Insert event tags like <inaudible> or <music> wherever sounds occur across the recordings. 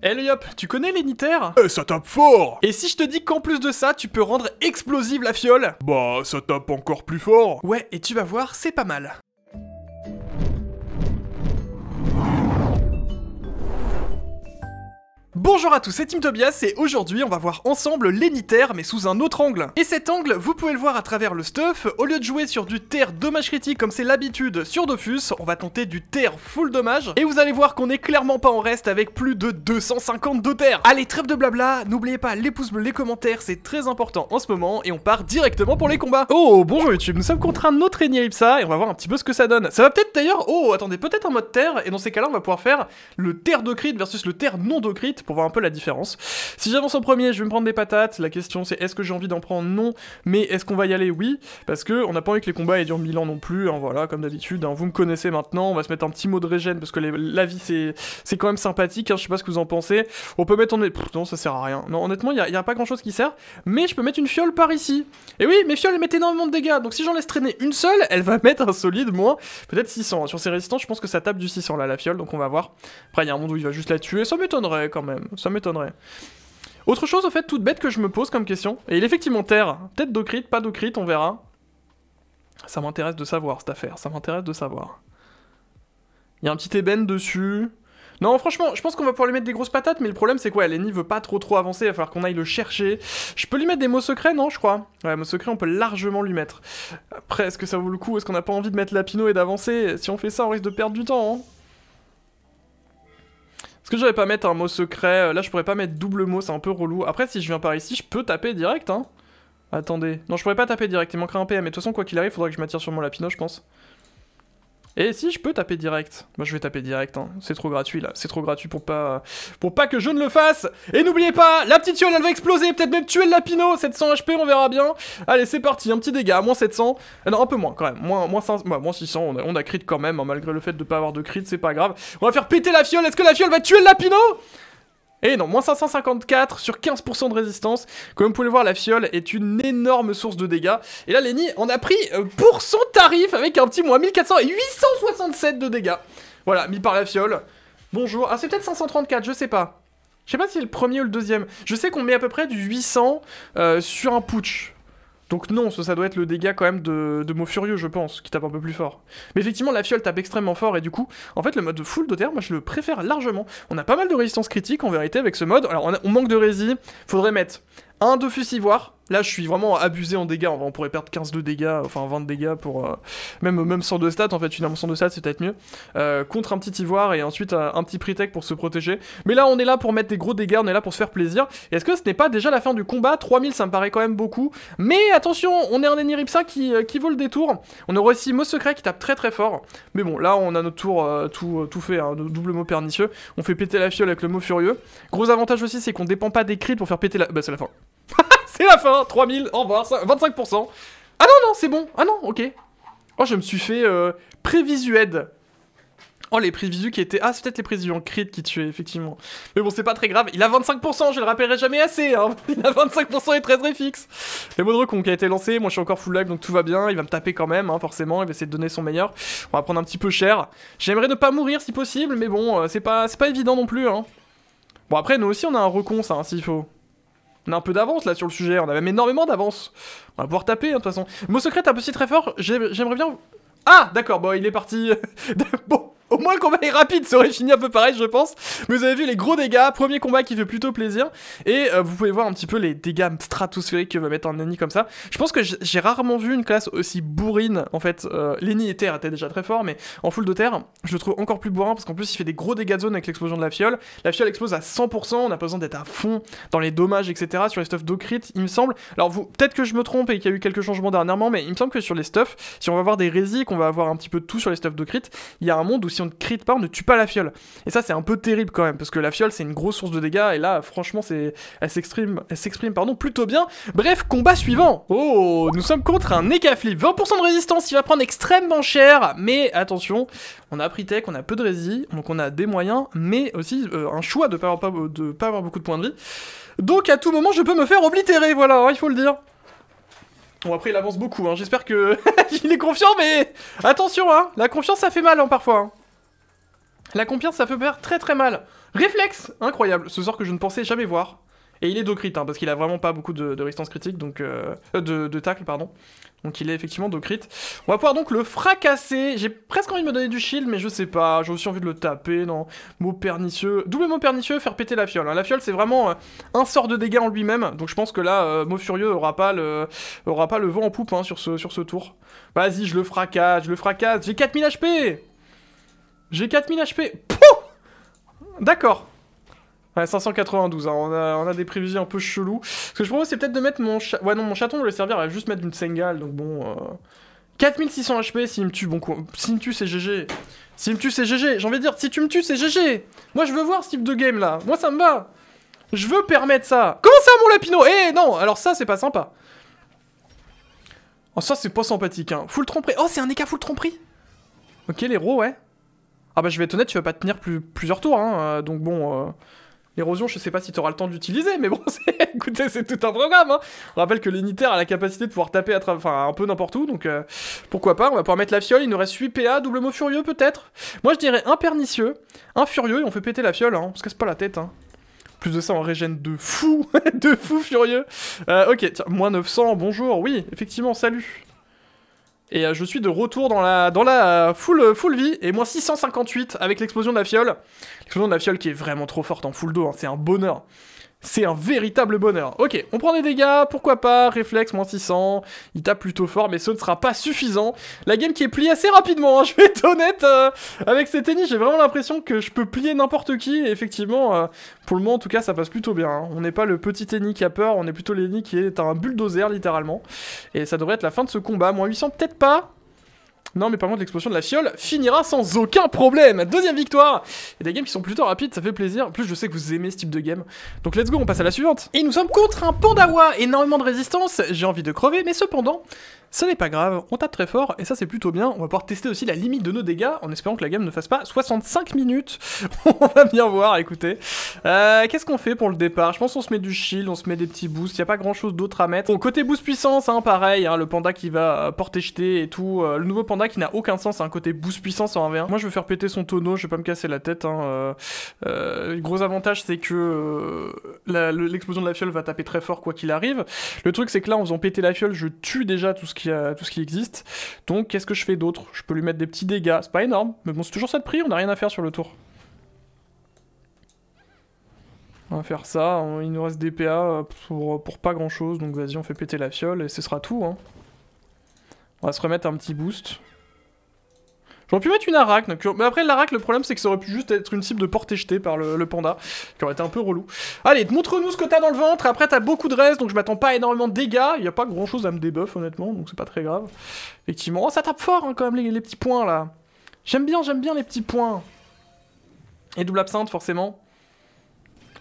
Eh hey, Yop, tu connais les Eh ça tape fort Et si je te dis qu'en plus de ça, tu peux rendre explosive la fiole Bah ça tape encore plus fort Ouais, et tu vas voir, c'est pas mal. Bonjour à tous, c'est Tim Tobias et aujourd'hui on va voir ensemble l'éniter mais sous un autre angle. Et cet angle, vous pouvez le voir à travers le stuff, au lieu de jouer sur du terre dommage critique comme c'est l'habitude sur Dofus, on va tenter du terre full dommage et vous allez voir qu'on est clairement pas en reste avec plus de 250 de terre. Allez, trêve de blabla, n'oubliez pas les pouces bleus, les commentaires, c'est très important en ce moment et on part directement pour les combats. Oh, bonjour YouTube, nous sommes contre un autre Eni Ipsa et on va voir un petit peu ce que ça donne. Ça va peut-être d'ailleurs, oh attendez, peut-être en mode terre et dans ces cas-là on va pouvoir faire le terre docrite versus le terre non docrite pour voir un peu la différence. Si j'avance en premier, je vais me prendre des patates. La question c'est est-ce que j'ai envie d'en prendre Non. Mais est-ce qu'on va y aller Oui. Parce que on n'a pas envie que les combats aient duré 1000 ans non plus. En hein, voilà, comme d'habitude. Hein. Vous me connaissez maintenant. On va se mettre un petit mot de régène parce que la vie c'est quand même sympathique. Hein, je sais pas ce que vous en pensez. On peut mettre pourtant non, ça sert à rien. Non, honnêtement, il n'y a, pas grand chose qui sert. Mais je peux mettre une fiole par ici. Et oui, mes fioles mettent énormément de dégâts. Donc si j'en laisse traîner une seule, elle va mettre un solide moins. Peut-être 600. Sur ses résistants, je pense que ça tape du 600 là, la fiole. Donc on va voir. Après, il y a un monde où il va juste la tuer. Ça m'étonnerait quand même. Ça m'étonnerait. Autre chose, au fait, toute bête que je me pose comme question, et il est effectivement terre. Peut-être Docrit, pas Docrit, on verra. Ça m'intéresse de savoir cette affaire, ça m'intéresse de savoir. Il y a un petit ébène dessus. Non, franchement, je pense qu'on va pouvoir lui mettre des grosses patates, mais le problème c'est quoi Lenny veut pas trop trop avancer, il va falloir qu'on aille le chercher. Je peux lui mettre des mots secrets, non, je crois Ouais, mots secrets, on peut largement lui mettre. Après, est-ce que ça vaut le coup Est-ce qu'on a pas envie de mettre Lapino et d'avancer Si on fait ça, on risque de perdre du temps, hein. Est-ce que j'allais pas mettre un mot secret euh, Là, je pourrais pas mettre double mot, c'est un peu relou. Après, si je viens par ici, je peux taper direct, hein Attendez. Non, je pourrais pas taper direct, il manquerait un PM. Mais de toute façon, quoi qu'il arrive, faudrait que je m'attire sur mon lapino, je pense. Et si je peux taper direct Moi, je vais taper direct, hein. c'est trop gratuit là, c'est trop gratuit pour pas, pour pas que je ne le fasse Et n'oubliez pas, la petite fiole, elle va exploser, peut-être même tuer le lapino 700 HP, on verra bien Allez, c'est parti, un petit dégât, moins 700, euh, non, un peu moins quand même, moins, moins, 600, bah, on a, crit quand même, hein, malgré le fait de ne pas avoir de crit, c'est pas grave. On va faire péter la fiole, est-ce que la fiole va tuer le lapino et eh non, moins 554 sur 15% de résistance. Comme vous pouvez le voir, la fiole est une énorme source de dégâts. Et là, Lenny on a pris euh, pour son tarif avec un petit moins 1400 et 867 de dégâts. Voilà, mis par la fiole. Bonjour. Ah, c'est peut-être 534, je sais pas. Je sais pas si c'est le premier ou le deuxième. Je sais qu'on met à peu près du 800 euh, sur un putsch. Donc non, ça, doit être le dégât quand même de, de mots furieux, je pense, qui tape un peu plus fort. Mais effectivement, la fiole tape extrêmement fort, et du coup, en fait, le mode full terre, moi je le préfère largement. On a pas mal de résistance critique, en vérité, avec ce mode. Alors, on, manque de rési, faudrait mettre un de ivoire... Là, je suis vraiment abusé en dégâts. On pourrait perdre 15 de dégâts, enfin 20 dégâts pour. Euh, même, même 100 de stats, en fait. Finalement, sans de stats, c'est peut-être mieux. Euh, contre un petit ivoire et ensuite euh, un, petit pretech pour se protéger. Mais là, on est là pour mettre des gros dégâts, on est là pour se faire plaisir. Est-ce que ce n'est pas déjà la fin du combat 3000, ça me paraît quand même beaucoup. Mais attention, on est un Eniripsa qui, qui vaut le détour. On aura aussi Mot Secret qui tape très très fort. Mais bon, là, on a notre tour tout, tout fait, hein, double mot pernicieux. On fait péter la fiole avec le mot furieux. Gros avantage aussi, c'est qu'on dépend pas des crits pour faire péter la. Bah, c'est la fin. <laughs> c'est la fin 3000, au revoir, 25%. Ah non, non, c'est bon. Ah non, ok. Oh, je me suis fait euh, prévisued. Oh, les prévisus qui étaient... Ah, c'est peut-être les prévisus en crit qui tuaient, effectivement. Mais bon, c'est pas très grave. Il a 25%, je le rappellerai jamais assez. Hein. <laughs> Il a 25% et 13 fixe. Les mots recon qui a été lancé. Moi, je suis encore full lag, donc tout va bien. Il va me taper quand même, hein, forcément. Il va essayer de donner son meilleur. On va prendre un petit peu cher. J'aimerais ne pas mourir si possible, mais bon, euh, c'est pas, pas évident non plus. Hein. Bon, après, nous aussi, on a un recon, ça, hein, s'il faut. On a un peu d'avance là sur le sujet, on a même énormément d'avance. On va pouvoir taper, hein, de toute façon. Mot secret, un petit très fort, j'aimerais bien... Ah, d'accord, bon, il est parti. <laughs> bon, <laughs> Au moins le combat est rapide, ça aurait fini un peu pareil je pense. Mais vous avez vu les gros dégâts, premier combat qui fait plutôt plaisir. Et euh, vous pouvez voir un petit peu les dégâts stratosphériques que va mettre un ennemi comme ça. Je pense que j'ai rarement vu une classe aussi bourrine en fait. Euh, et terre était déjà très fort mais en full de terre, je le trouve encore plus bourrin parce qu'en plus il fait des gros dégâts de zone avec l'explosion de la fiole. La fiole explose à 100%, on a besoin d'être à fond dans les dommages etc. Sur les stuffs d'Ocrit il me semble. Alors vous, peut-être que je me trompe et qu'il y a eu quelques changements dernièrement mais il me semble que sur les stuffs, si on va avoir des résis qu'on va avoir un petit peu tout sur les stuffs d'Ocrit, il y a un monde où si on ne crit pas, ne tue pas la fiole. Et ça, c'est un peu terrible quand même, parce que la fiole, c'est une grosse source de dégâts, et là, franchement, c'est, elle s'exprime, elle s'exprime, pardon, plutôt bien. Bref, combat suivant. Oh, nous sommes contre un Nekaflip. 20% de résistance, il va prendre extrêmement cher, mais attention, on a pris tech, on a peu de rési, donc on a des moyens, mais aussi euh, un choix de ne pas, de pas avoir beaucoup de points de vie. Donc à tout moment, je peux me faire oblitérer, voilà, hein, il faut le dire. Bon après il avance beaucoup, hein, j'espère qu'il <laughs> est confiant mais attention hein, la confiance ça fait mal parfois. La confiance, ça peut faire très très mal. Réflexe Incroyable, ce sort que je ne pensais jamais voir. Et il est docrit, hein, parce qu'il a vraiment pas beaucoup de, résistance critique, donc euh, euh, de, de, tacle, pardon. Donc il est effectivement docrit. On va pouvoir donc le fracasser. J'ai presque envie de me donner du shield, mais je sais pas. J'ai aussi envie de le taper, non. Mot pernicieux. Double mot pernicieux, faire péter la fiole. Hein. La fiole, c'est vraiment euh, un sort de dégâts en lui-même. Donc je pense que là, mot furieux aura pas le, aura pas le vent en poupe hein, sur, ce, sur ce tour. Vas-y, je le fracasse, je le fracasse. J'ai 4000 HP j'ai 4000 HP. D'accord. Ouais, 592, hein. on, a, on, a, des prévisions un peu chelou. Ce que je propose, c'est peut-être de mettre mon... Ouais, non, mon chaton, le servir à juste mettre une Sengal, donc bon... 4600 euh, HP, s'il me tue, bon Si S'il me tue, c'est GG. S'il me tue, c'est GG. J'ai envie de dire, si tu me tues, c'est GG. Moi, je veux voir ce type de game, là. Moi, ça me va. Je veux permettre ça. Comment ça, mon lapino Eh, non Alors ça, c'est pas sympa. Oh, ça, c'est pas sympathique, hein. Full tromperie. Oh, c'est un EK full tromperie Ok, héros ouais. Ah bah je vais être honnête, tu vas pas tenir plus, plusieurs tours, hein, euh, donc bon... Euh, l'érosion, je sais pas si tu auras le temps d'utiliser, mais bon, <laughs> écoutez, c'est tout un programme. Hein. On rappelle que l'unitaire a la capacité de pouvoir taper à enfin, un peu n'importe où, donc euh, pourquoi pas. On va pouvoir mettre la fiole. Il nous reste 8 PA, double mot furieux peut-être. Moi, je dirais un pernicieux, un furieux, et on fait péter la fiole. Hein. On se casse pas la tête. Hein. Plus de ça, on régène de fou, <laughs> de fou furieux. ok, tiens, moins 900, bonjour, oui, effectivement, salut. Et euh, je suis de retour dans la, dans la euh, full, euh, full vie, et moins 658 avec l'explosion de la fiole. L'explosion de la fiole qui est vraiment trop forte en full dos, hein. c'est un bonheur. C'est un véritable bonheur. Ok, on prend des dégâts, pourquoi pas, réflexe, moins 600, il tape plutôt fort, mais ce ne sera pas suffisant. La game qui est pliée assez rapidement, hein, <laughs> je vais être honnête, euh, avec ces tennis, j'ai vraiment l'impression que je peux plier n'importe qui, et effectivement, euh, pour le moment, en tout cas, ça passe plutôt bien. Hein. On n'est pas le petit tennis qui a peur, on est plutôt l'ennemi qui est un bulldozer, littéralement. Et ça devrait être la fin de ce combat, moins 800, peut-être pas, non, mais par contre, l'explosion de la fiole finira sans aucun problème. Deuxième victoire Et des games qui sont plutôt rapides, ça fait plaisir. En plus, je sais que vous aimez ce type de game. Donc, let's go, on passe à la suivante. Et nous sommes contre un Pandawa Énormément de résistance, j'ai envie de crever, mais cependant, ce n'est pas grave, on tape très fort, et ça c'est plutôt bien, on va pouvoir tester aussi la limite de nos dégâts, en espérant que la game ne fasse pas 65 minutes, <laughs> on va bien voir, écoutez. Euh, qu'est-ce qu'on fait pour le départ Je pense qu'on se met du shield, on se met des petits boosts, il n'y a pas grand chose d'autre à mettre. Bon, côté boost puissance, hein, pareil, hein, le panda qui va euh, porter jeter et tout, euh, le nouveau panda qui n'a aucun sens, un hein, côté boost puissance en 1v1. Moi je vais faire péter son tonneau, je vais pas me casser la tête, hein, le gros avantage c'est que l'explosion de la fiole va taper très fort quoi qu'il arrive. Le truc c'est que là en faisant péter la fiole, je tue déjà tout ce tout ce qui existe. Donc qu'est-ce que je fais d'autre Je peux lui mettre des petits dégâts. C'est pas énorme, mais bon, c'est toujours ça de prix, on a rien à faire sur le tour. On va faire ça, il nous reste des PA euh, pour, pour pas grand chose, donc vas-y on fait péter la fiole et ce sera tout. Hein. On va se remettre un petit boost. J'aurais pu mettre une arachne, mais après l'arac, le problème c'est que ça aurait pu juste être une cible de portée jetée par le, panda, qui aurait été un peu relou. Allez, montre-nous ce que t'as dans le ventre, après t'as beaucoup de reste, donc je m'attends pas énormément de dégâts, il y a pas grand chose à me débuff honnêtement, donc c'est pas très grave. Effectivement, oh, ça tape fort hein, quand même les, les petits points là. J'aime bien, j'aime bien les petits points. Et double absinthe forcément.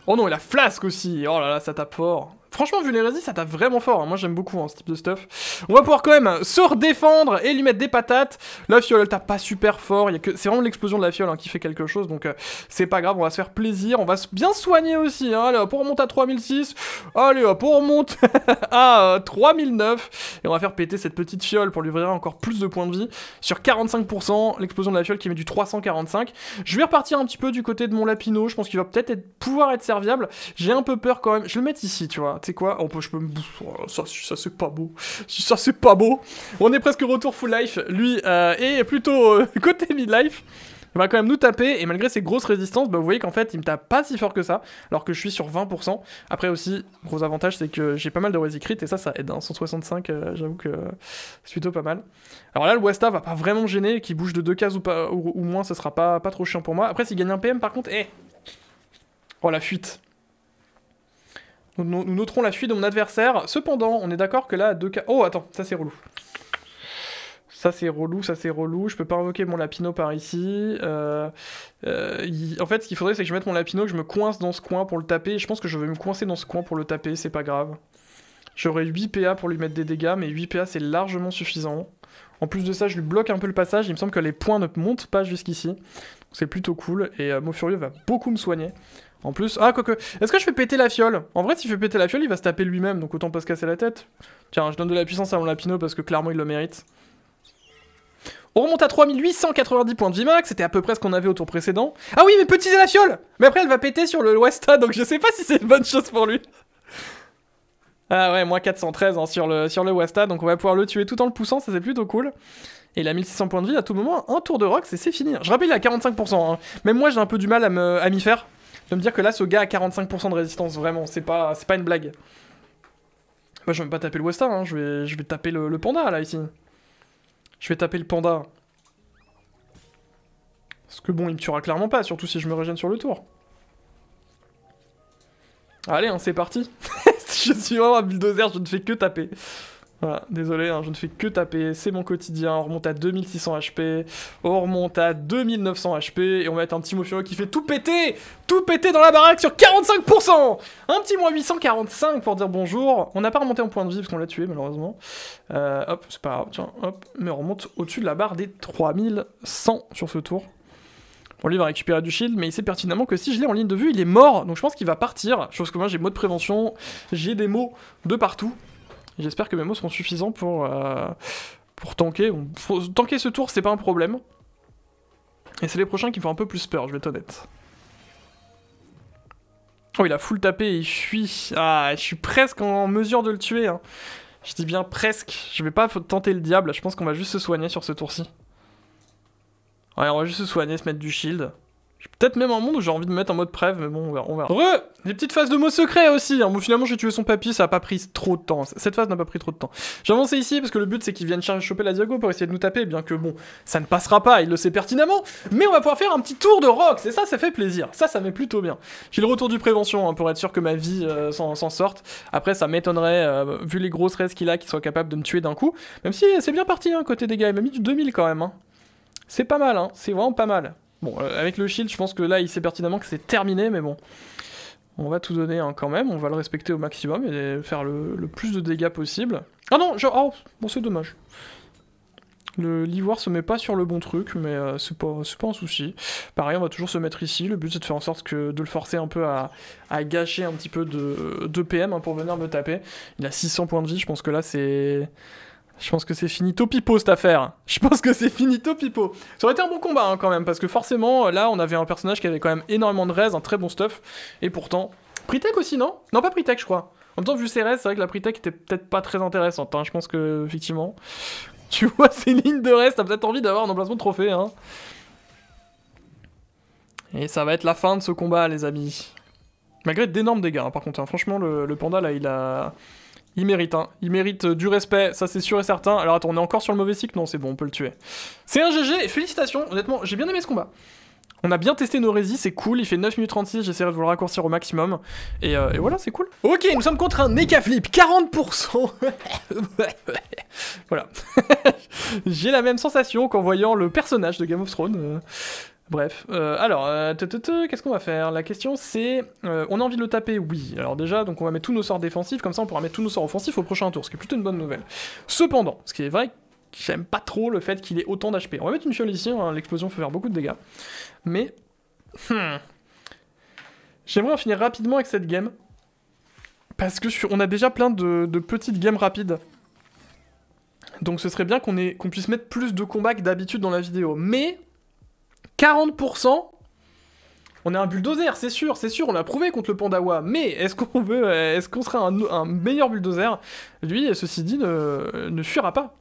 Oh non, et la flasque aussi Oh là là, ça tape fort Franchement, vu les ça tape vraiment fort. Hein. Moi, j'aime beaucoup hein, ce type de stuff. On va pouvoir quand même se redéfendre et lui mettre des patates. La fiole, elle tape pas super fort. Que... C'est vraiment l'explosion de la fiole hein, qui fait quelque chose. Donc, euh, c'est pas grave. On va se faire plaisir. On va se bien soigner aussi. Allez, hop, on remonte à 3006. Allez, hop, on remonte <laughs> à 3009. Euh, et on va faire péter cette petite fiole pour lui ouvrir encore plus de points de vie. Sur 45%, l'explosion de la fiole qui met du 345. Je vais repartir un petit peu du côté de mon lapino. Je pense qu'il va peut-être être... pouvoir être serviable. J'ai un peu peur quand même. Je vais le mettre ici, tu vois. C'est quoi, on peut, je peux me... Oh, ça, c'est pas beau. Ça c'est pas beau. On est presque retour full life. Lui est euh, plutôt euh, <laughs> côté mid-life. va quand même nous taper et malgré ses grosses résistances, bah, vous voyez qu'en fait il me tape pas si fort que ça, alors que je suis sur 20%. Après aussi, gros avantage c'est que j'ai pas mal de Crit, et ça ça aide, 165 hein. euh, j'avoue que c'est plutôt pas mal. Alors là le Westa va pas vraiment gêner, qui bouge de deux cases ou, ou, moins, ça sera pas, pas trop chiant pour moi. Après s'il gagne un PM par contre, eh Oh la fuite nous, noterons la fuite de mon adversaire. Cependant, on est d'accord que là, deux cas... Oh, attends, ça c'est relou. Ça c'est relou, ça c'est relou. Je peux pas invoquer mon lapino par ici. Euh, euh, en fait, ce qu'il faudrait, c'est que je mette mon lapino, que je me coince dans ce coin pour le taper. Je pense que je vais me coincer dans ce coin pour le taper, c'est pas grave. J'aurai 8 PA pour lui mettre des dégâts, mais 8 PA c'est largement suffisant. En plus de ça, je lui bloque un peu le passage. Il me semble que les points ne montent pas jusqu'ici. C'est plutôt cool. Et euh, furieux va beaucoup me soigner. En plus, ah, quoique. Est-ce que je fais péter la fiole En vrai, si je péter la fiole, il va se taper lui-même, donc autant pas se casser la tête. Tiens, je donne de la puissance à mon Lapino parce que clairement il le mérite. On remonte à 3890 points de vie max, c'était à peu près ce qu'on avait au tour précédent. Ah oui, mais petit la fiole Mais après, elle va péter sur le Westa, donc je sais pas si c'est une bonne chose pour lui. Ah ouais, moins 413 hein, sur, le, sur le Westa, donc on va pouvoir le tuer tout en le poussant, ça c'est plutôt cool. Et il a 1600 points de vie à tout moment. Un tour de rock, et c'est fini. Je rappelle, il est à 45%. Hein. Même moi, j'ai un peu du mal à m'y faire. De me dire que là, ce gars a 45% de résistance. Vraiment, c'est pas, pas une blague. Moi, je vais même pas taper le western, hein. Je, vais, je vais taper le, panda, là, ici. Je vais taper le panda. Parce que bon, il me tuera clairement pas, surtout si je me régène sur le tour. Allez, hein, c'est parti. <laughs> je suis vraiment un bulldozer, je ne fais que taper. Voilà, désolé, hein, je ne fais que taper, c'est mon quotidien, on remonte à 2600 HP, on remonte à 2900 HP, et on va être un petit Mofioro qui fait tout péter Tout péter dans la baraque sur 45% Un petit moins 845 pour dire bonjour, on n'a pas remonté en point de vie parce qu'on l'a tué malheureusement. Euh, hop, c'est pas grave, tiens, hop, mais on remonte au-dessus de la barre des 3100 sur ce tour. Bon, lui va récupérer du shield, mais il sait pertinemment que si je l'ai en ligne de vue, il est mort. Donc je pense qu'il va partir. Chose que moi, j'ai mot de prévention, j'ai des mots de partout. J'espère que mes mots seront suffisants pour, euh, pour tanker. tanker ce tour, c'est pas un problème. Et c'est les prochains qui font un peu plus peur, je vais être honnête. Oh, il a full tapé et il fuit. Ah, je suis presque en mesure de le tuer. Hein. Je dis bien presque. Je vais pas tenter le diable. Je pense qu'on va juste se soigner sur ce tour-ci. Ouais, on va juste se soigner, se mettre du shield peut-être même un monde où j'ai envie de me mettre en mode prêve, mais bon, on verra. On Re Des petites phases de mots secrets aussi. Hein. Bon, finalement, j'ai tué son papy, ça a pas pris trop de temps. Cette phase n'a pas pris trop de temps. J'avance ici parce que le but, c'est qu'il vienne choper la Diago pour essayer de nous taper, bien que bon, ça ne passera pas, il le sait pertinemment. Mais on va pouvoir faire un petit tour de rock. et ça, ça fait plaisir. Ça, ça met plutôt bien. J'ai le retour du prévention hein, pour être sûr que ma vie euh, s'en sorte. Après, ça m'étonnerait, euh, vu les grosses restes qu'il a, qu'il soit capable de me tuer d'un coup. Même si c'est bien parti, hein, côté gars, Il m'a mis du 2000 quand même. Hein. C'est pas mal, c'est vraiment pas mal. Bon, euh, avec le shield, je pense que là, il sait pertinemment que c'est terminé, mais bon. On va tout donner hein, quand même, on va le respecter au maximum et faire le, plus de dégâts possible. Ah non, oh, bon c'est dommage. Le l'ivoire se met pas sur le bon truc, mais euh, c'est pas, un souci. Pareil, on va toujours se mettre ici. Le but c'est de faire en sorte que de le forcer un peu à, gâcher un petit peu de, de PM hein, pour venir me taper. Il a 600 points de vie, je pense que là c'est... Je pense que c'est finito pipo cette affaire. Je pense que c'est finito pipo. Ça aurait été un bon combat hein, quand même, parce que forcément, là, on avait un personnage qui avait quand même énormément de res, un très bon stuff, et pourtant. Pritech aussi, non Non, pas Pritech, je crois. En même temps, vu ses res, c'est vrai que la Pritech était peut-être pas très intéressante. Hein. Je pense que, effectivement. <laughs> Tu vois ces lignes de res, t'as peut-être envie d'avoir un emplacement de trophée. Hein. Et ça va être la fin de ce combat, les amis. Malgré d'énormes dégâts, hein, par contre. Franchement, le panda, là, il a. Il mérite, hein. Il mérite euh, du respect, ça c'est sûr et certain. Alors attends, on est encore sur le mauvais cycle Non, c'est bon, on peut le tuer. C'est un GG, félicitations, honnêtement, j'ai bien aimé ce combat. On a bien testé nos résis, c'est cool, il fait 9 minutes 36, j'essaierai de vous le raccourcir au maximum. Euh, et, voilà, c'est cool. Ok, nous sommes contre un Nekaflip Flip, 40% Voilà. <laughs> J'ai la même sensation qu'en voyant le personnage de Game of Thrones. Euh. Bref, euh, alors, euh, qu'est-ce qu'on va faire La question c'est, euh, on a envie de le taper Oui. Alors déjà, donc on va mettre tous nos sorts défensifs, comme ça on pourra mettre tous nos sorts offensifs au prochain tour, ce qui est plutôt une bonne nouvelle. Cependant, ce qui est vrai, j'aime pas trop le fait qu'il ait autant d'HP. On va mettre une fiole ici, hein, l'explosion peut faire beaucoup de dégâts. Mais, hmm, j'aimerais en finir rapidement avec cette game, parce que sur, on a déjà plein de, petites games rapides. Donc ce serait bien qu'on puisse mettre plus de combats que d'habitude dans la vidéo. Mais 40%, on est un bulldozer, c'est sûr, c'est sûr, on l'a prouvé contre le Pandawa, mais est-ce qu'on veut, euh, est-ce qu'on sera un, meilleur bulldozer Lui, euh, ceci dit, ne, fuira pas.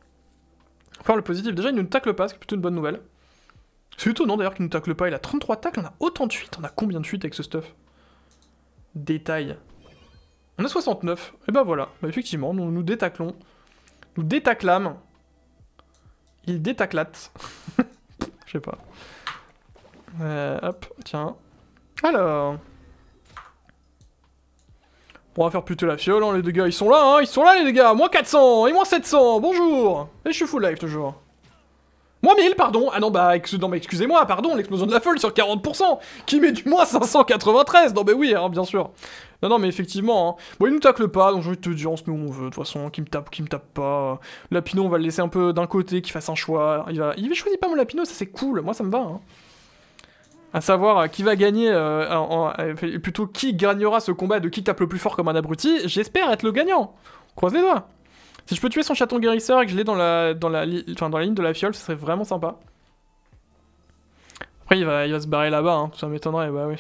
Enfin, le positif, déjà, il ne tacle pas, c'est plutôt une bonne nouvelle. C'est étonnant d'ailleurs qu'il ne tacle pas, il a 33 tacles, on a autant de fuites, on a combien de fuites avec ce stuff Détail. On a 69, et eh ben voilà, bah, effectivement, nous nous détaclons, nous détaclâmes, il détaclate, <laughs> je sais pas. Euh, hop, tiens. Alors. on va faire plutôt la fiole, hein, les deux gars. Ils sont là, hein, ils sont là, les gars. Moins 400 et moins 700. Bonjour. Et je suis full life toujours. Moi, 1000, pardon. Ah non, bah, excusez-moi, pardon, l'explosion de la folle sur 40%, qui met du moins 593. Non, mais oui, hein, bien sûr. Non, non, mais effectivement. Hein. Bon, il nous tacle pas, donc je vais te dire, on se met où on veut, de toute façon, qui me tape, qui me tape pas. Lapino, on va le laisser un peu d'un côté, qu'il fasse un choix. Il va, il choisit pas mon Lapino, ça c'est cool, moi ça me va. Hein à savoir euh, qui va gagner, euh, euh, plutôt qui gagnera ce combat de qui tape le plus fort comme un abruti, j'espère être le gagnant. Croise les doigts. Si je peux tuer son chaton guérisseur et que je l'ai dans la, dans, la, dans la ligne de la fiole, ce serait vraiment sympa. Après, il va, se barrer là-bas, hein. ça m'étonnerait, bah ouais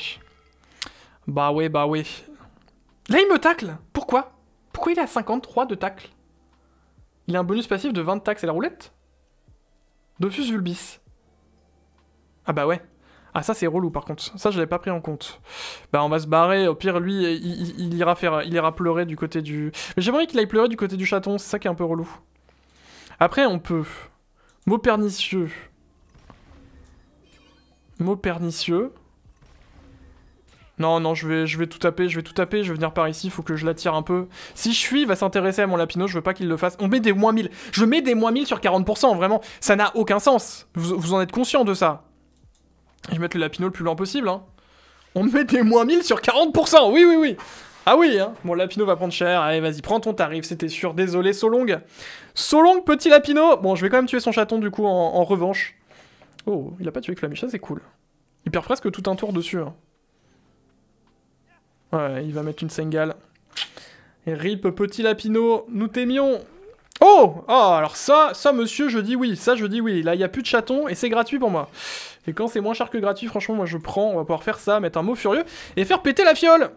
Bah ouais, bah ouais. Là, il me tacle Pourquoi Pourquoi il a 53 de tacle Il a un bonus passif de 20 tacles, c'est la roulette Dofus Vulbis. Ah bah ouais. Ah ça c'est relou par contre, ça je l'avais pas pris en compte. Bah on va se barrer, au pire lui il, ira faire, il ira pleurer du côté du... Mais J'aimerais qu'il aille pleurer du côté du chaton, c'est ça qui est un peu relou. Après on peut... Mot pernicieux. Mot pernicieux. Non, non, je vais, je vais tout taper, je vais tout taper, je vais venir par ici, faut que je l'attire un peu. Si je suis, il va s'intéresser à mon lapino, je veux pas qu'il le fasse. On met des moins 1000, je mets des moins 1000 sur 40%, vraiment, ça n'a aucun sens. Vous, vous en êtes conscient de ça je vais mettre le lapino le plus loin possible. Hein. On met des moins 1000 sur 40%. Oui, oui, oui. Ah oui, hein. Bon, Lapino va prendre cher. Allez, vas-y, prends ton tarif, c'était sûr. Désolé, Solong. Solong, petit Lapino. Bon, je vais quand même tuer son chaton, du coup, en, revanche. Oh, il a pas tué ça c'est cool. Il perd presque tout un tour dessus. Hein. Ouais, il va mettre une Sengal. rip, petit Lapino, nous t'aimions Oh Oh, alors ça, ça monsieur, je dis oui, ça je dis oui. Là, il n'y a plus de chaton et c'est gratuit pour moi. Et quand c'est moins cher que gratuit, franchement, moi je prends, on va pouvoir faire ça, mettre un mot furieux et faire péter la fiole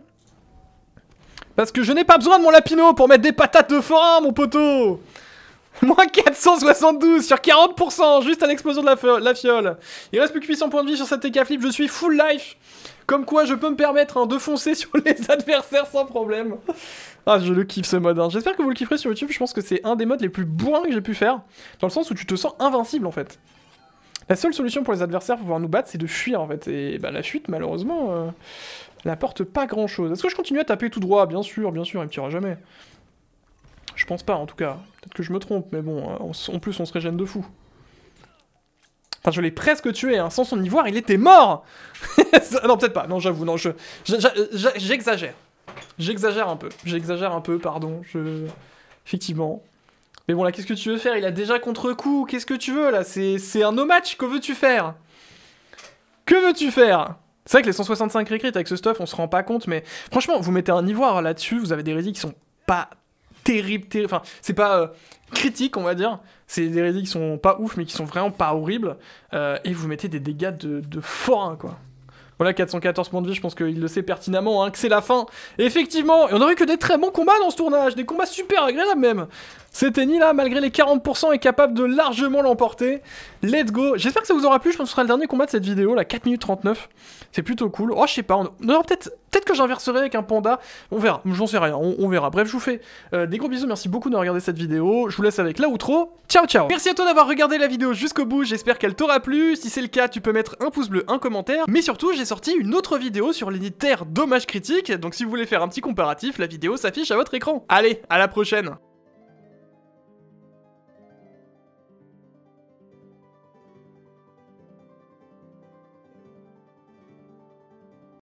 Parce que je n'ai pas besoin de mon lapino pour mettre des patates de forain, mon poteau <laughs> Moins 472 sur 40%, juste à l'explosion de la, fiole. Il reste plus que 800 points de vie sur cette TK Flip, je suis full life. Comme quoi, je peux me permettre hein, de foncer sur <laughs> les adversaires sans problème. Ah, je le kiffe ce mode. Hein. J'espère que vous le kifferez sur YouTube. Je pense que c'est un des modes les plus bourrins que j'ai pu faire. Dans le sens où tu te sens invincible en fait. La seule solution pour les adversaires pour pouvoir nous battre, c'est de fuir en fait. Et bah, la fuite, malheureusement, n'apporte euh, pas grand chose. Est-ce que je continue à taper tout droit Bien sûr, bien sûr, il me tirera jamais. Je pense pas en tout cas. Peut-être que je me trompe, mais bon, euh, en plus on se régène de fou. Enfin, je l'ai presque tué, hein. sans son ivoire, il était mort <laughs> Non, peut-être pas, non, j'avoue, non, je, j'exagère. j'exagère un peu, j'exagère un peu, pardon, je... Effectivement. Mais bon, là, qu'est-ce que tu veux faire Il a déjà contre-coup, qu'est-ce que tu veux, là C'est un no-match, que veux-tu faire Que veux-tu faire c'est vrai que les 165 récrites avec ce stuff, on se rend pas compte, mais franchement, vous mettez un ivoire là-dessus, vous avez des rédits qui sont pas terrible, terrible. Enfin, c'est pas euh, critique, on va dire. C'est des rédits qui sont pas ouf, mais qui sont vraiment pas horribles. Euh, et vous mettez des dégâts de, de fort, quoi. Voilà, 414 points de vie, je pense qu'il le sait pertinemment, hein, que c'est la fin. effectivement, et on aurait que des très bons combats dans ce tournage, des combats super agréables même. Cet Eni là, malgré les 40%, est capable de largement l'emporter. Let's go J'espère que ça vous aura plu, je pense que ce sera le dernier combat de cette vidéo, la 4 minutes 39. C'est plutôt cool. Oh, je sais pas, on... peut-être peut que j'inverserai avec un panda. On verra, j'en sais rien, on, verra. Bref, je vous fais euh, des gros bisous, merci beaucoup d'avoir regardé cette vidéo. Je vous laisse avec la outro. Ciao, ciao Merci à toi d'avoir regardé la vidéo jusqu'au bout, j'espère qu'elle t'aura plu. Si c'est le cas, tu peux mettre un pouce bleu, un commentaire. Mais surtout, j'ai sorti une autre vidéo sur l'unitaire Dommage Critique, donc si vous voulez faire un petit comparatif, la vidéo s'affiche à votre écran. Allez, à la prochaine